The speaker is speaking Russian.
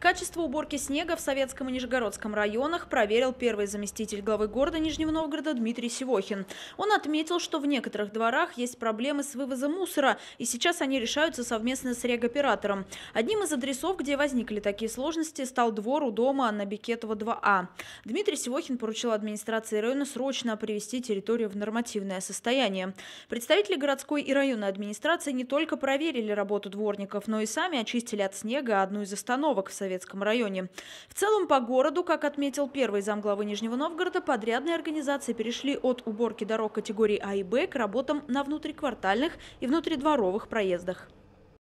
Качество уборки снега в Советском и Нижегородском районах проверил первый заместитель главы города Нижнего Новгорода Дмитрий Сивохин. Он отметил, что в некоторых дворах есть проблемы с вывозом мусора, и сейчас они решаются совместно с регоператором. Одним из адресов, где возникли такие сложности, стал двор у дома на Бекетова 2А. Дмитрий Сивохин поручил администрации района срочно привести территорию в нормативное состояние. Представители городской и районной администрации не только проверили работу дворников, но и сами очистили от снега одну из остановок в Совете Советском районе. В целом по городу, как отметил первый замглавы Нижнего Новгорода, подрядные организации перешли от уборки дорог категории А и Б к работам на внутриквартальных и внутридворовых проездах.